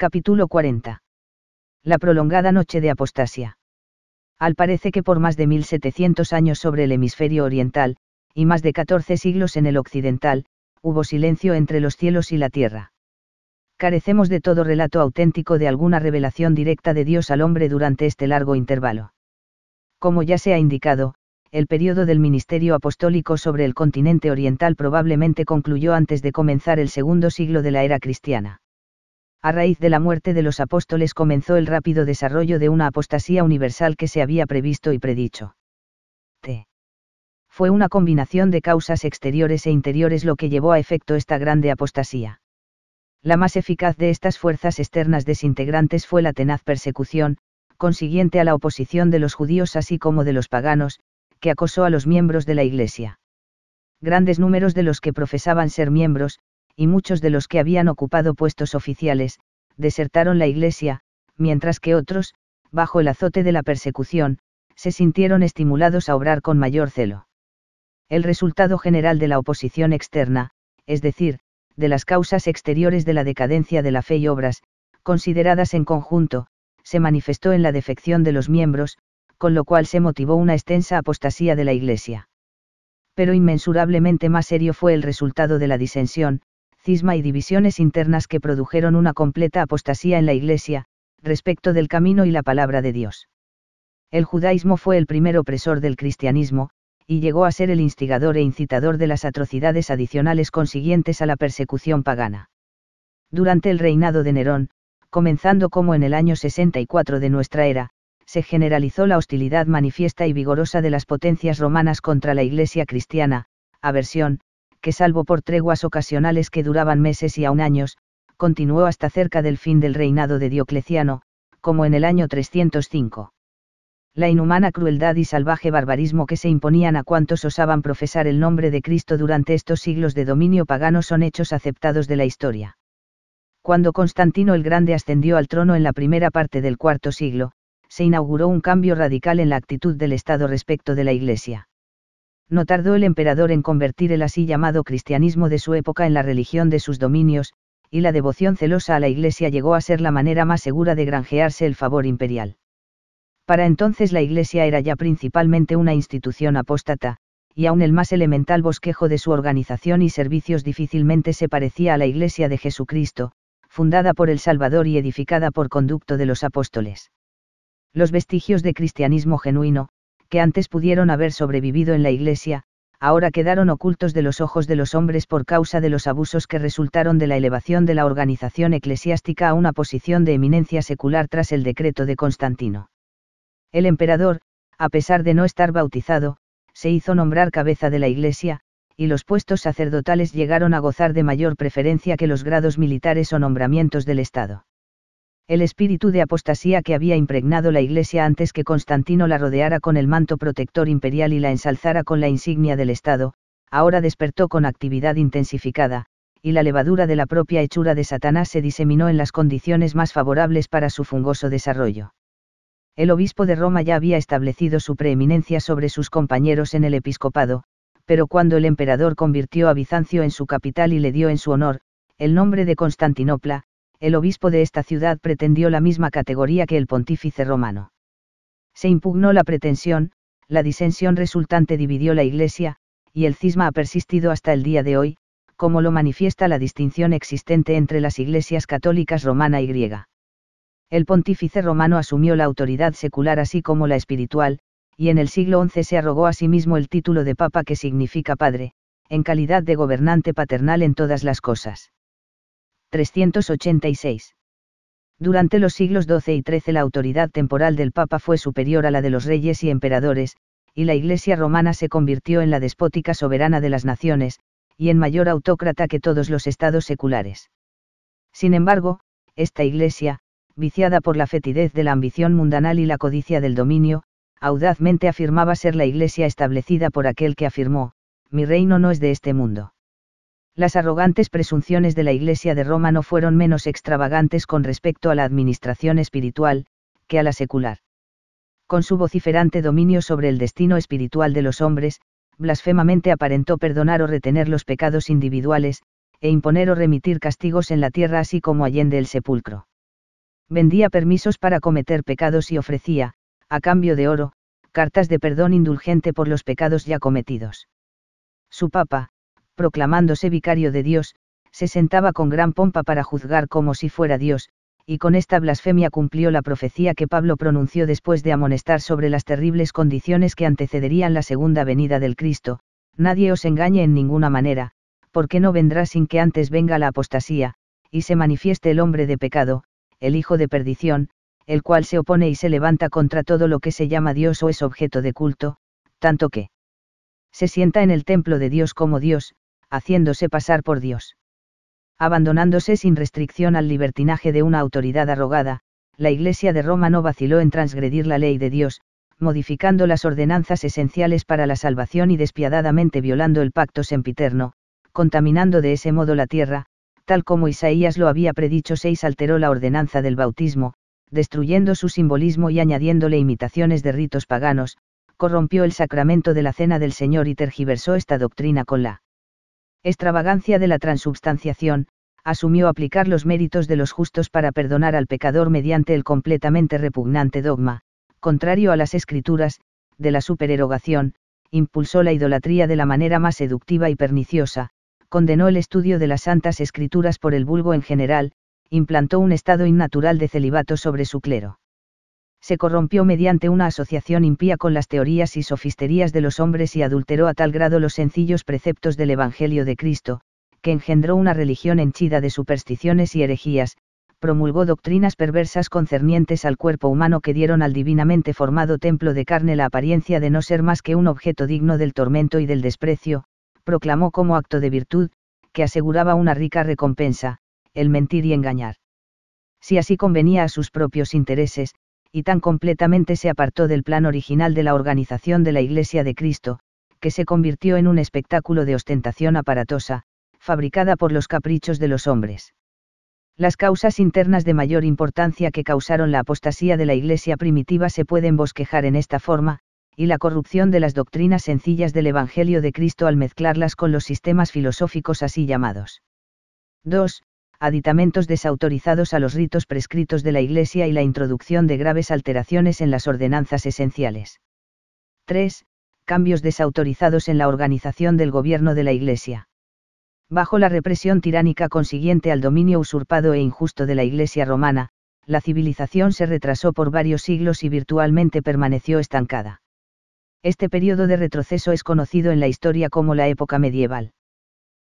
Capítulo 40. La prolongada noche de apostasia. Al parece que por más de 1700 años sobre el hemisferio oriental, y más de 14 siglos en el occidental, hubo silencio entre los cielos y la tierra. Carecemos de todo relato auténtico de alguna revelación directa de Dios al hombre durante este largo intervalo. Como ya se ha indicado, el periodo del ministerio apostólico sobre el continente oriental probablemente concluyó antes de comenzar el segundo siglo de la era cristiana a raíz de la muerte de los apóstoles comenzó el rápido desarrollo de una apostasía universal que se había previsto y predicho. T. Fue una combinación de causas exteriores e interiores lo que llevó a efecto esta grande apostasía. La más eficaz de estas fuerzas externas desintegrantes fue la tenaz persecución, consiguiente a la oposición de los judíos así como de los paganos, que acosó a los miembros de la Iglesia. Grandes números de los que profesaban ser miembros, y muchos de los que habían ocupado puestos oficiales, desertaron la Iglesia, mientras que otros, bajo el azote de la persecución, se sintieron estimulados a obrar con mayor celo. El resultado general de la oposición externa, es decir, de las causas exteriores de la decadencia de la fe y obras, consideradas en conjunto, se manifestó en la defección de los miembros, con lo cual se motivó una extensa apostasía de la Iglesia. Pero inmensurablemente más serio fue el resultado de la disensión, cisma y divisiones internas que produjeron una completa apostasía en la Iglesia, respecto del camino y la palabra de Dios. El judaísmo fue el primer opresor del cristianismo, y llegó a ser el instigador e incitador de las atrocidades adicionales consiguientes a la persecución pagana. Durante el reinado de Nerón, comenzando como en el año 64 de nuestra era, se generalizó la hostilidad manifiesta y vigorosa de las potencias romanas contra la Iglesia cristiana, aversión, que salvo por treguas ocasionales que duraban meses y aún años, continuó hasta cerca del fin del reinado de Diocleciano, como en el año 305. La inhumana crueldad y salvaje barbarismo que se imponían a cuantos osaban profesar el nombre de Cristo durante estos siglos de dominio pagano son hechos aceptados de la historia. Cuando Constantino el Grande ascendió al trono en la primera parte del cuarto siglo, se inauguró un cambio radical en la actitud del Estado respecto de la Iglesia no tardó el emperador en convertir el así llamado cristianismo de su época en la religión de sus dominios, y la devoción celosa a la Iglesia llegó a ser la manera más segura de granjearse el favor imperial. Para entonces la Iglesia era ya principalmente una institución apóstata, y aún el más elemental bosquejo de su organización y servicios difícilmente se parecía a la Iglesia de Jesucristo, fundada por el Salvador y edificada por conducto de los apóstoles. Los vestigios de cristianismo genuino, que antes pudieron haber sobrevivido en la Iglesia, ahora quedaron ocultos de los ojos de los hombres por causa de los abusos que resultaron de la elevación de la organización eclesiástica a una posición de eminencia secular tras el decreto de Constantino. El emperador, a pesar de no estar bautizado, se hizo nombrar cabeza de la Iglesia, y los puestos sacerdotales llegaron a gozar de mayor preferencia que los grados militares o nombramientos del Estado el espíritu de apostasía que había impregnado la Iglesia antes que Constantino la rodeara con el manto protector imperial y la ensalzara con la insignia del Estado, ahora despertó con actividad intensificada, y la levadura de la propia hechura de Satanás se diseminó en las condiciones más favorables para su fungoso desarrollo. El obispo de Roma ya había establecido su preeminencia sobre sus compañeros en el episcopado, pero cuando el emperador convirtió a Bizancio en su capital y le dio en su honor, el nombre de Constantinopla, el obispo de esta ciudad pretendió la misma categoría que el pontífice romano. Se impugnó la pretensión, la disensión resultante dividió la Iglesia, y el cisma ha persistido hasta el día de hoy, como lo manifiesta la distinción existente entre las iglesias católicas romana y griega. El pontífice romano asumió la autoridad secular así como la espiritual, y en el siglo XI se arrogó a sí mismo el título de papa que significa padre, en calidad de gobernante paternal en todas las cosas. 386. Durante los siglos XII y XIII la autoridad temporal del Papa fue superior a la de los reyes y emperadores, y la Iglesia romana se convirtió en la despótica soberana de las naciones, y en mayor autócrata que todos los estados seculares. Sin embargo, esta Iglesia, viciada por la fetidez de la ambición mundanal y la codicia del dominio, audazmente afirmaba ser la Iglesia establecida por aquel que afirmó, mi reino no es de este mundo las arrogantes presunciones de la Iglesia de Roma no fueron menos extravagantes con respecto a la administración espiritual, que a la secular. Con su vociferante dominio sobre el destino espiritual de los hombres, blasfemamente aparentó perdonar o retener los pecados individuales, e imponer o remitir castigos en la tierra así como allende el sepulcro. Vendía permisos para cometer pecados y ofrecía, a cambio de oro, cartas de perdón indulgente por los pecados ya cometidos. Su papa, proclamándose vicario de Dios, se sentaba con gran pompa para juzgar como si fuera Dios, y con esta blasfemia cumplió la profecía que Pablo pronunció después de amonestar sobre las terribles condiciones que antecederían la segunda venida del Cristo, nadie os engañe en ninguna manera, porque no vendrá sin que antes venga la apostasía, y se manifieste el hombre de pecado, el hijo de perdición, el cual se opone y se levanta contra todo lo que se llama Dios o es objeto de culto, tanto que se sienta en el templo de Dios como Dios, haciéndose pasar por Dios. Abandonándose sin restricción al libertinaje de una autoridad arrogada, la Iglesia de Roma no vaciló en transgredir la ley de Dios, modificando las ordenanzas esenciales para la salvación y despiadadamente violando el pacto sempiterno, contaminando de ese modo la tierra, tal como Isaías lo había predicho 6 alteró la ordenanza del bautismo, destruyendo su simbolismo y añadiéndole imitaciones de ritos paganos, corrompió el sacramento de la cena del Señor y tergiversó esta doctrina con la extravagancia de la transubstanciación, asumió aplicar los méritos de los justos para perdonar al pecador mediante el completamente repugnante dogma, contrario a las escrituras, de la supererogación, impulsó la idolatría de la manera más seductiva y perniciosa, condenó el estudio de las santas escrituras por el vulgo en general, implantó un estado innatural de celibato sobre su clero se corrompió mediante una asociación impía con las teorías y sofisterías de los hombres y adulteró a tal grado los sencillos preceptos del Evangelio de Cristo, que engendró una religión henchida de supersticiones y herejías, promulgó doctrinas perversas concernientes al cuerpo humano que dieron al divinamente formado templo de carne la apariencia de no ser más que un objeto digno del tormento y del desprecio, proclamó como acto de virtud, que aseguraba una rica recompensa, el mentir y engañar. Si así convenía a sus propios intereses, y tan completamente se apartó del plan original de la organización de la Iglesia de Cristo, que se convirtió en un espectáculo de ostentación aparatosa, fabricada por los caprichos de los hombres. Las causas internas de mayor importancia que causaron la apostasía de la Iglesia primitiva se pueden bosquejar en esta forma, y la corrupción de las doctrinas sencillas del Evangelio de Cristo al mezclarlas con los sistemas filosóficos así llamados. 2 aditamentos desautorizados a los ritos prescritos de la Iglesia y la introducción de graves alteraciones en las ordenanzas esenciales. 3. Cambios desautorizados en la organización del gobierno de la Iglesia. Bajo la represión tiránica consiguiente al dominio usurpado e injusto de la Iglesia romana, la civilización se retrasó por varios siglos y virtualmente permaneció estancada. Este periodo de retroceso es conocido en la historia como la época medieval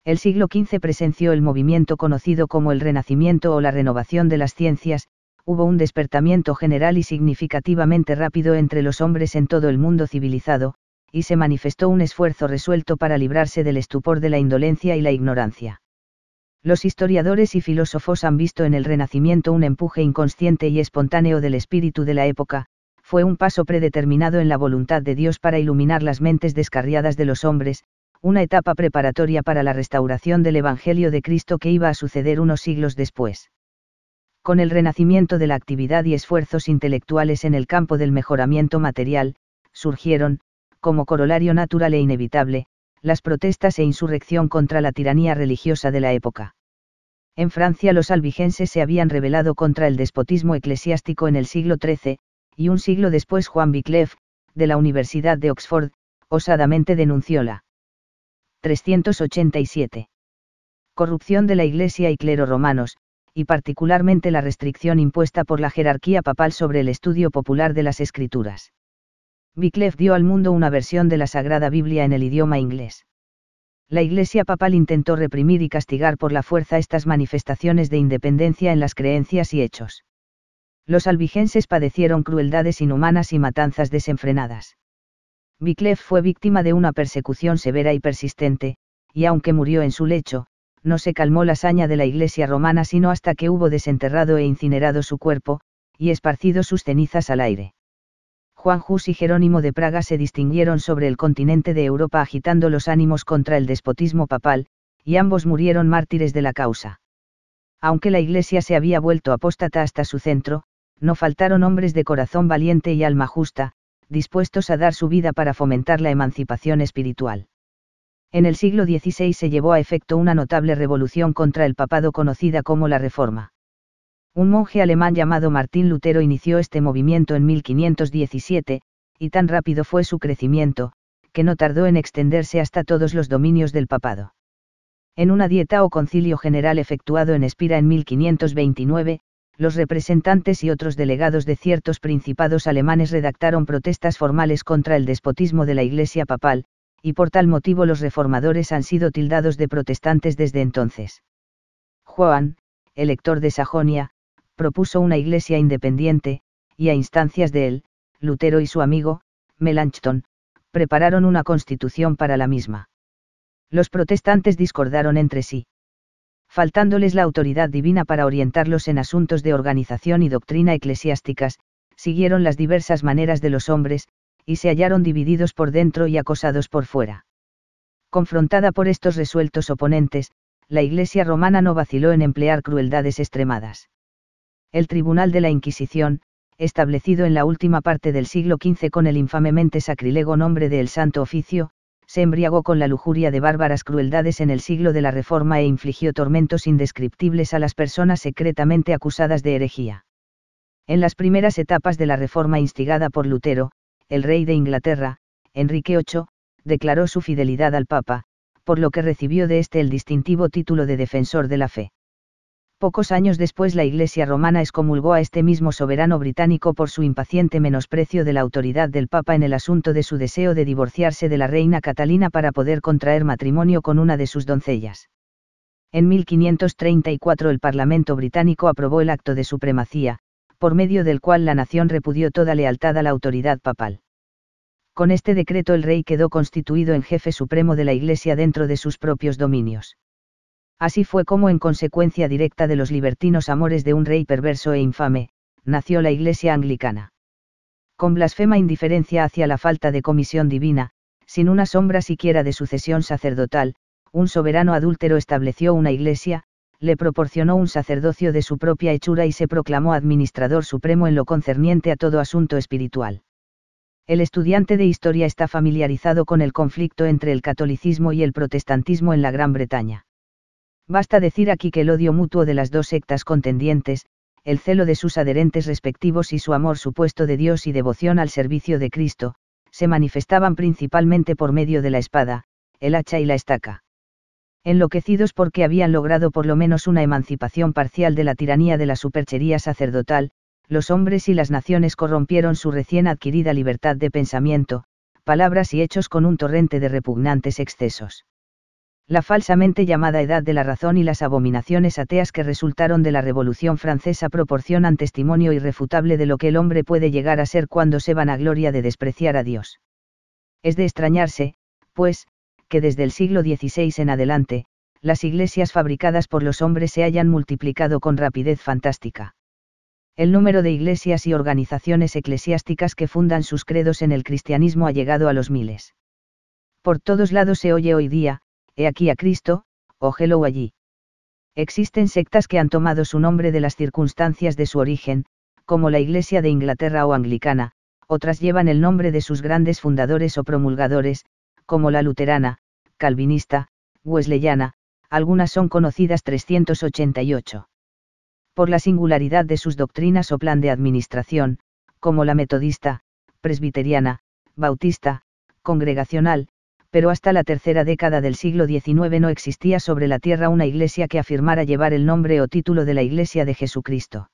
el siglo XV presenció el movimiento conocido como el Renacimiento o la renovación de las ciencias, hubo un despertamiento general y significativamente rápido entre los hombres en todo el mundo civilizado, y se manifestó un esfuerzo resuelto para librarse del estupor de la indolencia y la ignorancia. Los historiadores y filósofos han visto en el Renacimiento un empuje inconsciente y espontáneo del espíritu de la época, fue un paso predeterminado en la voluntad de Dios para iluminar las mentes descarriadas de los hombres, una etapa preparatoria para la restauración del Evangelio de Cristo que iba a suceder unos siglos después. Con el renacimiento de la actividad y esfuerzos intelectuales en el campo del mejoramiento material, surgieron, como corolario natural e inevitable, las protestas e insurrección contra la tiranía religiosa de la época. En Francia los albigenses se habían rebelado contra el despotismo eclesiástico en el siglo XIII, y un siglo después Juan Biclef, de la Universidad de Oxford, osadamente denunció la 387. Corrupción de la Iglesia y clero romanos, y particularmente la restricción impuesta por la jerarquía papal sobre el estudio popular de las escrituras. Wycliffe dio al mundo una versión de la Sagrada Biblia en el idioma inglés. La Iglesia papal intentó reprimir y castigar por la fuerza estas manifestaciones de independencia en las creencias y hechos. Los albigenses padecieron crueldades inhumanas y matanzas desenfrenadas. Biclef fue víctima de una persecución severa y persistente, y aunque murió en su lecho, no se calmó la saña de la iglesia romana sino hasta que hubo desenterrado e incinerado su cuerpo, y esparcido sus cenizas al aire. Juan Jus y Jerónimo de Praga se distinguieron sobre el continente de Europa agitando los ánimos contra el despotismo papal, y ambos murieron mártires de la causa. Aunque la iglesia se había vuelto apóstata hasta su centro, no faltaron hombres de corazón valiente y alma justa, dispuestos a dar su vida para fomentar la emancipación espiritual. En el siglo XVI se llevó a efecto una notable revolución contra el papado conocida como la Reforma. Un monje alemán llamado Martín Lutero inició este movimiento en 1517, y tan rápido fue su crecimiento, que no tardó en extenderse hasta todos los dominios del papado. En una dieta o concilio general efectuado en Espira en 1529, los representantes y otros delegados de ciertos principados alemanes redactaron protestas formales contra el despotismo de la Iglesia papal, y por tal motivo los reformadores han sido tildados de protestantes desde entonces. Juan, elector de Sajonia, propuso una iglesia independiente, y a instancias de él, Lutero y su amigo, Melanchthon, prepararon una constitución para la misma. Los protestantes discordaron entre sí faltándoles la autoridad divina para orientarlos en asuntos de organización y doctrina eclesiásticas, siguieron las diversas maneras de los hombres, y se hallaron divididos por dentro y acosados por fuera. Confrontada por estos resueltos oponentes, la Iglesia romana no vaciló en emplear crueldades extremadas. El Tribunal de la Inquisición, establecido en la última parte del siglo XV con el infamemente sacrilego nombre de El Santo Oficio, se embriagó con la lujuria de bárbaras crueldades en el siglo de la Reforma e infligió tormentos indescriptibles a las personas secretamente acusadas de herejía. En las primeras etapas de la Reforma instigada por Lutero, el rey de Inglaterra, Enrique VIII, declaró su fidelidad al Papa, por lo que recibió de este el distintivo título de defensor de la fe. Pocos años después la Iglesia romana excomulgó a este mismo soberano británico por su impaciente menosprecio de la autoridad del Papa en el asunto de su deseo de divorciarse de la reina Catalina para poder contraer matrimonio con una de sus doncellas. En 1534 el Parlamento británico aprobó el Acto de Supremacía, por medio del cual la nación repudió toda lealtad a la autoridad papal. Con este decreto el rey quedó constituido en jefe supremo de la Iglesia dentro de sus propios dominios. Así fue como en consecuencia directa de los libertinos amores de un rey perverso e infame, nació la Iglesia anglicana. Con blasfema e indiferencia hacia la falta de comisión divina, sin una sombra siquiera de sucesión sacerdotal, un soberano adúltero estableció una iglesia, le proporcionó un sacerdocio de su propia hechura y se proclamó administrador supremo en lo concerniente a todo asunto espiritual. El estudiante de historia está familiarizado con el conflicto entre el catolicismo y el protestantismo en la Gran Bretaña. Basta decir aquí que el odio mutuo de las dos sectas contendientes, el celo de sus adherentes respectivos y su amor supuesto de Dios y devoción al servicio de Cristo, se manifestaban principalmente por medio de la espada, el hacha y la estaca. Enloquecidos porque habían logrado por lo menos una emancipación parcial de la tiranía de la superchería sacerdotal, los hombres y las naciones corrompieron su recién adquirida libertad de pensamiento, palabras y hechos con un torrente de repugnantes excesos la falsamente llamada Edad de la Razón y las abominaciones ateas que resultaron de la Revolución Francesa proporcionan testimonio irrefutable de lo que el hombre puede llegar a ser cuando se van a gloria de despreciar a Dios. Es de extrañarse, pues, que desde el siglo XVI en adelante, las iglesias fabricadas por los hombres se hayan multiplicado con rapidez fantástica. El número de iglesias y organizaciones eclesiásticas que fundan sus credos en el cristianismo ha llegado a los miles. Por todos lados se oye hoy día, he aquí a Cristo, o oh hello allí. Existen sectas que han tomado su nombre de las circunstancias de su origen, como la Iglesia de Inglaterra o Anglicana, otras llevan el nombre de sus grandes fundadores o promulgadores, como la Luterana, Calvinista, Wesleyana, algunas son conocidas 388. Por la singularidad de sus doctrinas o plan de administración, como la Metodista, Presbiteriana, Bautista, Congregacional, pero hasta la tercera década del siglo XIX no existía sobre la tierra una iglesia que afirmara llevar el nombre o título de la Iglesia de Jesucristo.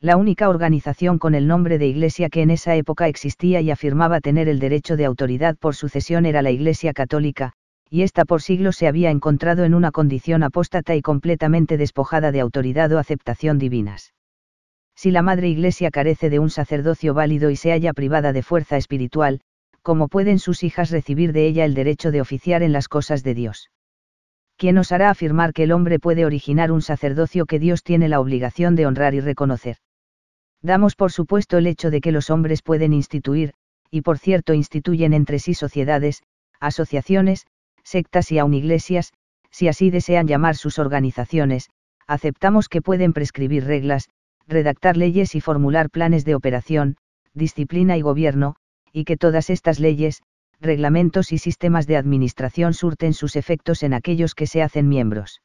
La única organización con el nombre de iglesia que en esa época existía y afirmaba tener el derecho de autoridad por sucesión era la Iglesia Católica, y esta por siglos se había encontrado en una condición apóstata y completamente despojada de autoridad o aceptación divinas. Si la Madre Iglesia carece de un sacerdocio válido y se halla privada de fuerza espiritual, ¿cómo pueden sus hijas recibir de ella el derecho de oficiar en las cosas de Dios? ¿Quién os hará afirmar que el hombre puede originar un sacerdocio que Dios tiene la obligación de honrar y reconocer? Damos por supuesto el hecho de que los hombres pueden instituir, y por cierto instituyen entre sí sociedades, asociaciones, sectas y aun iglesias, si así desean llamar sus organizaciones, aceptamos que pueden prescribir reglas, redactar leyes y formular planes de operación, disciplina y gobierno, y que todas estas leyes, reglamentos y sistemas de administración surten sus efectos en aquellos que se hacen miembros.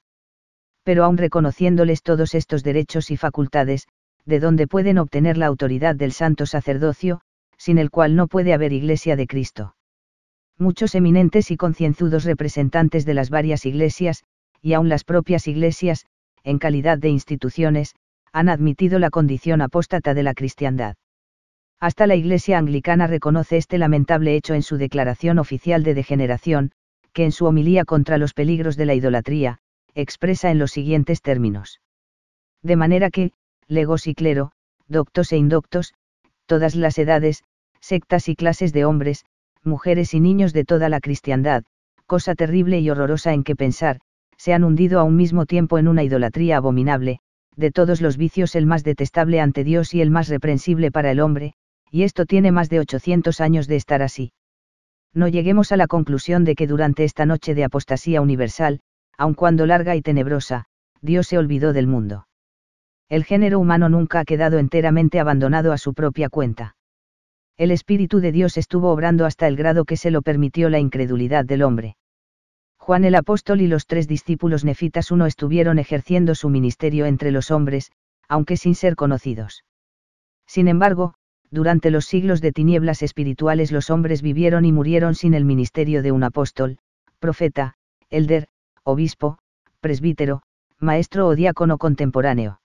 Pero aun reconociéndoles todos estos derechos y facultades, de donde pueden obtener la autoridad del santo sacerdocio, sin el cual no puede haber iglesia de Cristo. Muchos eminentes y concienzudos representantes de las varias iglesias, y aun las propias iglesias, en calidad de instituciones, han admitido la condición apóstata de la cristiandad. Hasta la Iglesia anglicana reconoce este lamentable hecho en su declaración oficial de degeneración, que en su homilía contra los peligros de la idolatría, expresa en los siguientes términos. De manera que, legos y clero, doctos e indoctos, todas las edades, sectas y clases de hombres, mujeres y niños de toda la cristiandad, cosa terrible y horrorosa en que pensar, se han hundido a un mismo tiempo en una idolatría abominable, de todos los vicios el más detestable ante Dios y el más reprensible para el hombre, y esto tiene más de 800 años de estar así. No lleguemos a la conclusión de que durante esta noche de apostasía universal, aun cuando larga y tenebrosa, Dios se olvidó del mundo. El género humano nunca ha quedado enteramente abandonado a su propia cuenta. El Espíritu de Dios estuvo obrando hasta el grado que se lo permitió la incredulidad del hombre. Juan el apóstol y los tres discípulos nefitas uno estuvieron ejerciendo su ministerio entre los hombres, aunque sin ser conocidos. Sin embargo, durante los siglos de tinieblas espirituales los hombres vivieron y murieron sin el ministerio de un apóstol, profeta, elder, obispo, presbítero, maestro o diácono contemporáneo.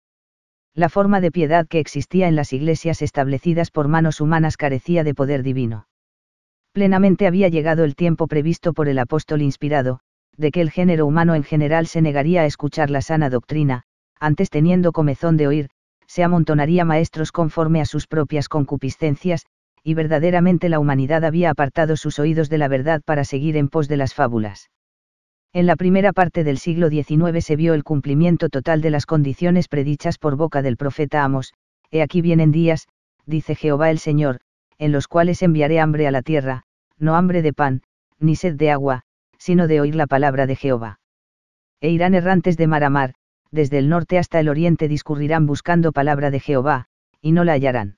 La forma de piedad que existía en las iglesias establecidas por manos humanas carecía de poder divino. Plenamente había llegado el tiempo previsto por el apóstol inspirado, de que el género humano en general se negaría a escuchar la sana doctrina, antes teniendo comezón de oír, se amontonaría maestros conforme a sus propias concupiscencias, y verdaderamente la humanidad había apartado sus oídos de la verdad para seguir en pos de las fábulas. En la primera parte del siglo XIX se vio el cumplimiento total de las condiciones predichas por boca del profeta Amos, He aquí vienen días, dice Jehová el Señor, en los cuales enviaré hambre a la tierra, no hambre de pan, ni sed de agua, sino de oír la palabra de Jehová. E irán errantes de mar a mar, desde el norte hasta el oriente discurrirán buscando palabra de Jehová, y no la hallarán.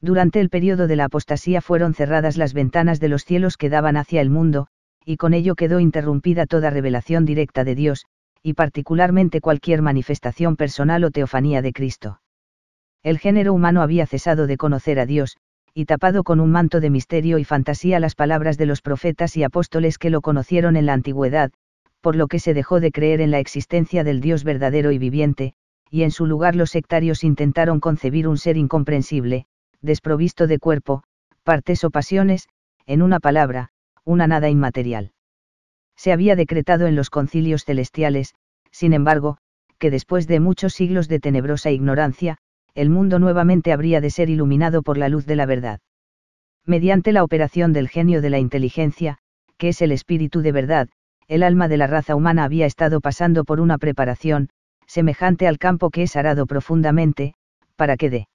Durante el período de la apostasía fueron cerradas las ventanas de los cielos que daban hacia el mundo, y con ello quedó interrumpida toda revelación directa de Dios, y particularmente cualquier manifestación personal o teofanía de Cristo. El género humano había cesado de conocer a Dios, y tapado con un manto de misterio y fantasía las palabras de los profetas y apóstoles que lo conocieron en la antigüedad, por lo que se dejó de creer en la existencia del Dios verdadero y viviente, y en su lugar los sectarios intentaron concebir un ser incomprensible, desprovisto de cuerpo, partes o pasiones, en una palabra, una nada inmaterial. Se había decretado en los concilios celestiales, sin embargo, que después de muchos siglos de tenebrosa ignorancia, el mundo nuevamente habría de ser iluminado por la luz de la verdad. Mediante la operación del genio de la inteligencia, que es el espíritu de verdad, el alma de la raza humana había estado pasando por una preparación, semejante al campo que es arado profundamente, para que de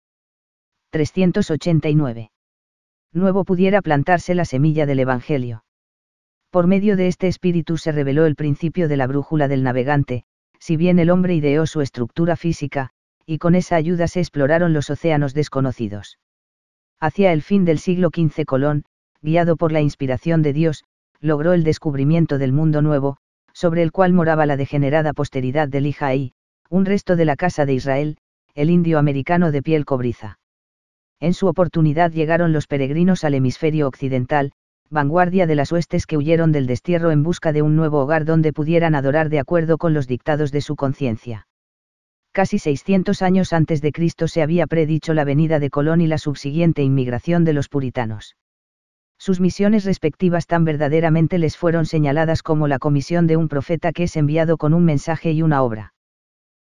389 nuevo pudiera plantarse la semilla del Evangelio. Por medio de este espíritu se reveló el principio de la brújula del navegante, si bien el hombre ideó su estructura física, y con esa ayuda se exploraron los océanos desconocidos. Hacia el fin del siglo XV Colón, guiado por la inspiración de Dios, logró el descubrimiento del mundo nuevo, sobre el cual moraba la degenerada posteridad del Lijaí, un resto de la casa de Israel, el indio americano de piel cobriza. En su oportunidad llegaron los peregrinos al hemisferio occidental, vanguardia de las huestes que huyeron del destierro en busca de un nuevo hogar donde pudieran adorar de acuerdo con los dictados de su conciencia. Casi 600 años antes de Cristo se había predicho la venida de Colón y la subsiguiente inmigración de los puritanos. Sus misiones respectivas tan verdaderamente les fueron señaladas como la comisión de un profeta que es enviado con un mensaje y una obra.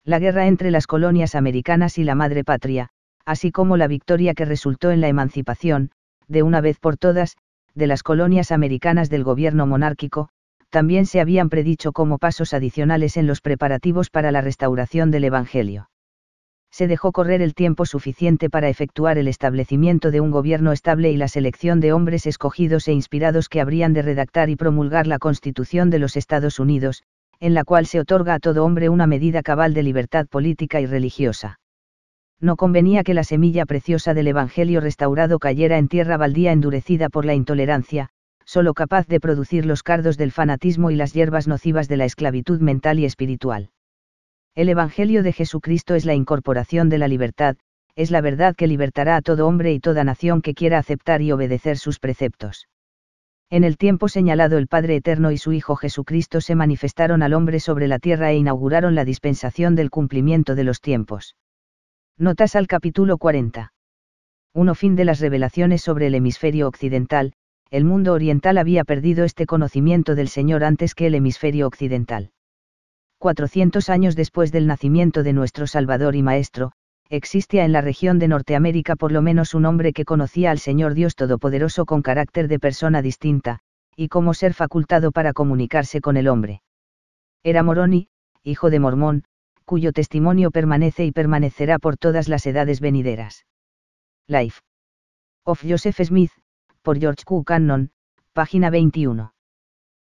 La guerra entre las colonias americanas y la madre patria, así como la victoria que resultó en la emancipación, de una vez por todas, de las colonias americanas del gobierno monárquico, también se habían predicho como pasos adicionales en los preparativos para la restauración del Evangelio se dejó correr el tiempo suficiente para efectuar el establecimiento de un gobierno estable y la selección de hombres escogidos e inspirados que habrían de redactar y promulgar la Constitución de los Estados Unidos, en la cual se otorga a todo hombre una medida cabal de libertad política y religiosa. No convenía que la semilla preciosa del Evangelio restaurado cayera en tierra baldía endurecida por la intolerancia, solo capaz de producir los cardos del fanatismo y las hierbas nocivas de la esclavitud mental y espiritual. El Evangelio de Jesucristo es la incorporación de la libertad, es la verdad que libertará a todo hombre y toda nación que quiera aceptar y obedecer sus preceptos. En el tiempo señalado el Padre Eterno y su Hijo Jesucristo se manifestaron al hombre sobre la tierra e inauguraron la dispensación del cumplimiento de los tiempos. Notas al capítulo 40. Uno Fin de las revelaciones sobre el hemisferio occidental, el mundo oriental había perdido este conocimiento del Señor antes que el hemisferio occidental. 400 años después del nacimiento de nuestro Salvador y Maestro, existía en la región de Norteamérica por lo menos un hombre que conocía al Señor Dios Todopoderoso con carácter de persona distinta, y como ser facultado para comunicarse con el hombre. Era Moroni, hijo de Mormón, cuyo testimonio permanece y permanecerá por todas las edades venideras. Life. Of Joseph Smith, por George Q. Cannon, página 21.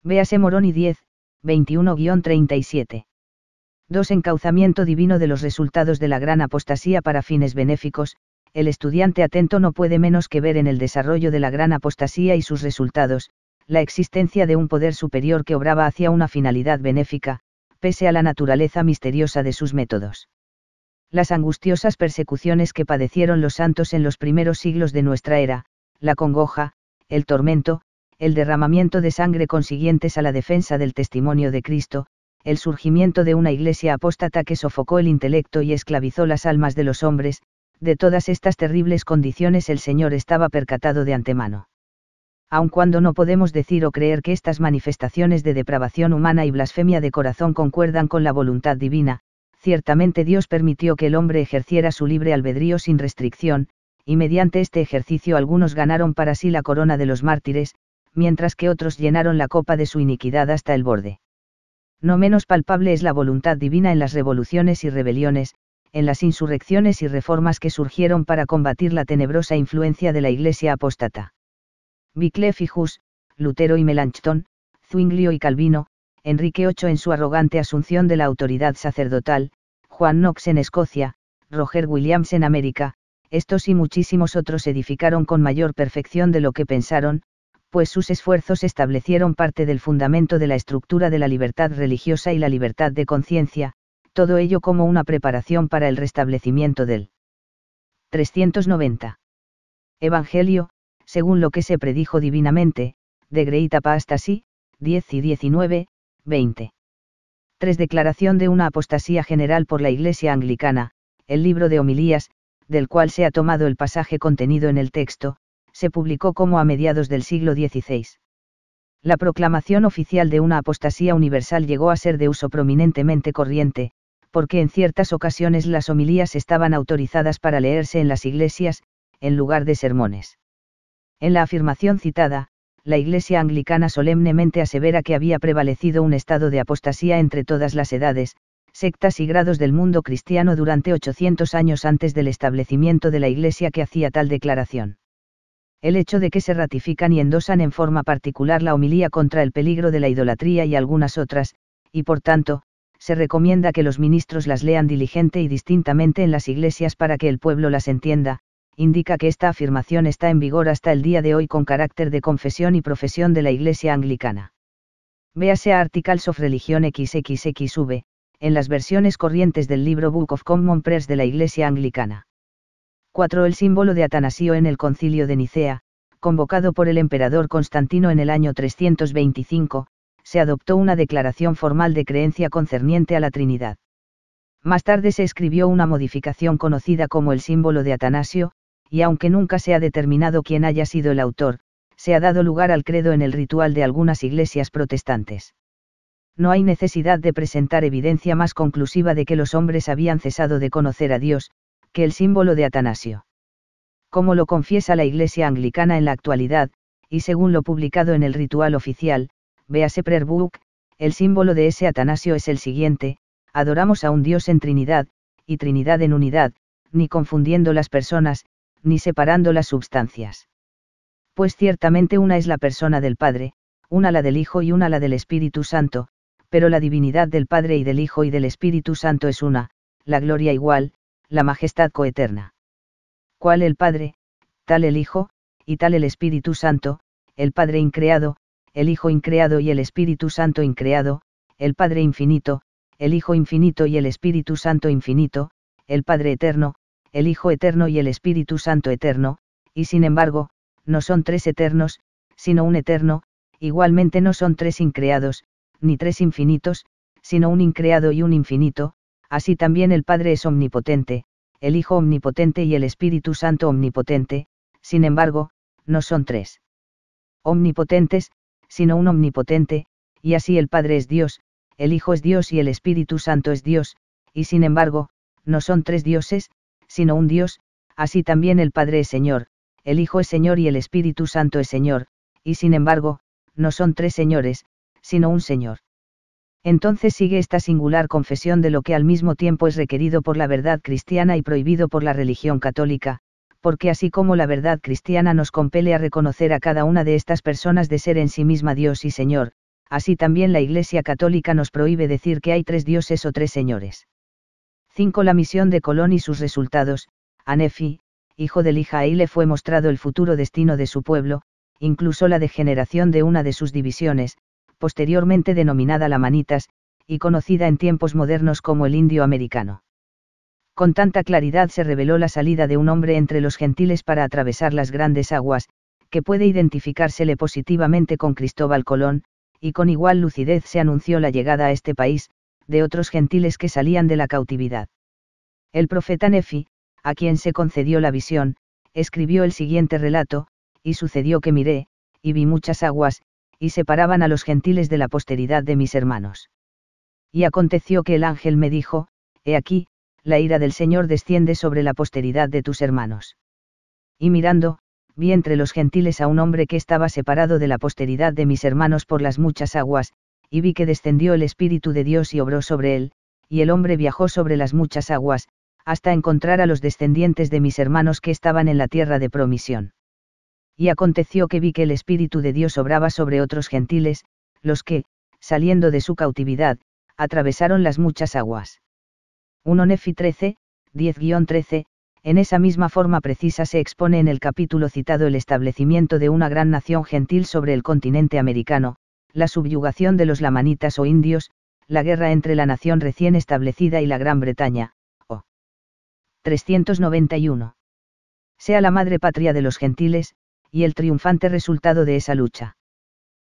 Véase Moroni 10, 21-37. 2. Encauzamiento divino de los resultados de la gran apostasía para fines benéficos, el estudiante atento no puede menos que ver en el desarrollo de la gran apostasía y sus resultados, la existencia de un poder superior que obraba hacia una finalidad benéfica, pese a la naturaleza misteriosa de sus métodos. Las angustiosas persecuciones que padecieron los santos en los primeros siglos de nuestra era, la congoja, el tormento, el derramamiento de sangre consiguientes a la defensa del testimonio de Cristo, el surgimiento de una iglesia apóstata que sofocó el intelecto y esclavizó las almas de los hombres, de todas estas terribles condiciones el Señor estaba percatado de antemano. Aun cuando no podemos decir o creer que estas manifestaciones de depravación humana y blasfemia de corazón concuerdan con la voluntad divina, ciertamente Dios permitió que el hombre ejerciera su libre albedrío sin restricción, y mediante este ejercicio algunos ganaron para sí la corona de los mártires, mientras que otros llenaron la copa de su iniquidad hasta el borde. No menos palpable es la voluntad divina en las revoluciones y rebeliones, en las insurrecciones y reformas que surgieron para combatir la tenebrosa influencia de la Iglesia apóstata. Biclef y Hus, Lutero y Melanchthon, Zwinglio y Calvino, Enrique VIII en su arrogante asunción de la autoridad sacerdotal, Juan Knox en Escocia, Roger Williams en América, estos y muchísimos otros edificaron con mayor perfección de lo que pensaron, pues sus esfuerzos establecieron parte del fundamento de la estructura de la libertad religiosa y la libertad de conciencia, todo ello como una preparación para el restablecimiento del 390. Evangelio, según lo que se predijo divinamente, de Greita sí, 10 y 19, 20. 3. Declaración de una apostasía general por la Iglesia Anglicana, el libro de homilías, del cual se ha tomado el pasaje contenido en el texto, se publicó como a mediados del siglo XVI. La proclamación oficial de una apostasía universal llegó a ser de uso prominentemente corriente, porque en ciertas ocasiones las homilías estaban autorizadas para leerse en las iglesias, en lugar de sermones. En la afirmación citada, la Iglesia anglicana solemnemente asevera que había prevalecido un estado de apostasía entre todas las edades, sectas y grados del mundo cristiano durante 800 años antes del establecimiento de la Iglesia que hacía tal declaración el hecho de que se ratifican y endosan en forma particular la homilía contra el peligro de la idolatría y algunas otras, y por tanto, se recomienda que los ministros las lean diligente y distintamente en las iglesias para que el pueblo las entienda, indica que esta afirmación está en vigor hasta el día de hoy con carácter de confesión y profesión de la Iglesia anglicana. Véase a Articles of Religion XXXV, en las versiones corrientes del libro Book of Common Prayer de la Iglesia anglicana. 4. El símbolo de Atanasio en el concilio de Nicea, convocado por el emperador Constantino en el año 325, se adoptó una declaración formal de creencia concerniente a la Trinidad. Más tarde se escribió una modificación conocida como el símbolo de Atanasio, y aunque nunca se ha determinado quién haya sido el autor, se ha dado lugar al credo en el ritual de algunas iglesias protestantes. No hay necesidad de presentar evidencia más conclusiva de que los hombres habían cesado de conocer a Dios, que el símbolo de Atanasio. Como lo confiesa la Iglesia anglicana en la actualidad, y según lo publicado en el ritual oficial, véase Prayer el símbolo de ese Atanasio es el siguiente, adoramos a un Dios en Trinidad, y Trinidad en unidad, ni confundiendo las personas, ni separando las substancias. Pues ciertamente una es la persona del Padre, una la del Hijo y una la del Espíritu Santo, pero la divinidad del Padre y del Hijo y del Espíritu Santo es una, la gloria igual, la majestad coeterna. ¿Cuál el Padre, tal el Hijo, y tal el Espíritu Santo, el Padre increado, el Hijo increado y el Espíritu Santo increado, el Padre infinito, el Hijo infinito y el Espíritu Santo infinito, el Padre eterno, el Hijo eterno y el Espíritu Santo eterno, y sin embargo, no son tres eternos, sino un eterno, igualmente no son tres increados, ni tres infinitos, sino un increado y un infinito, Así también el Padre es omnipotente, el Hijo omnipotente y el Espíritu Santo omnipotente, sin embargo, no son tres omnipotentes, sino un omnipotente, y así el Padre es Dios, el Hijo es Dios y el Espíritu Santo es Dios, y sin embargo, no son tres dioses, sino un Dios, así también el Padre es Señor, el Hijo es Señor y el Espíritu Santo es Señor, y sin embargo, no son tres señores, sino un Señor entonces sigue esta singular confesión de lo que al mismo tiempo es requerido por la verdad cristiana y prohibido por la religión católica, porque así como la verdad cristiana nos compele a reconocer a cada una de estas personas de ser en sí misma Dios y Señor, así también la Iglesia católica nos prohíbe decir que hay tres dioses o tres señores. 5. La misión de Colón y sus resultados, a Nefi, hijo de Lijaí le fue mostrado el futuro destino de su pueblo, incluso la degeneración de una de sus divisiones, posteriormente denominada la manitas, y conocida en tiempos modernos como el indio americano. Con tanta claridad se reveló la salida de un hombre entre los gentiles para atravesar las grandes aguas, que puede identificársele positivamente con Cristóbal Colón, y con igual lucidez se anunció la llegada a este país, de otros gentiles que salían de la cautividad. El profeta Nefi, a quien se concedió la visión, escribió el siguiente relato, y sucedió que miré, y vi muchas aguas, y separaban a los gentiles de la posteridad de mis hermanos. Y aconteció que el ángel me dijo, He aquí, la ira del Señor desciende sobre la posteridad de tus hermanos. Y mirando, vi entre los gentiles a un hombre que estaba separado de la posteridad de mis hermanos por las muchas aguas, y vi que descendió el Espíritu de Dios y obró sobre él, y el hombre viajó sobre las muchas aguas, hasta encontrar a los descendientes de mis hermanos que estaban en la tierra de promisión y aconteció que vi que el Espíritu de Dios obraba sobre otros gentiles, los que, saliendo de su cautividad, atravesaron las muchas aguas. 1 Nefi 13, 10-13, en esa misma forma precisa se expone en el capítulo citado el establecimiento de una gran nación gentil sobre el continente americano, la subyugación de los lamanitas o indios, la guerra entre la nación recién establecida y la Gran Bretaña, o 391. Sea la madre patria de los gentiles, y el triunfante resultado de esa lucha.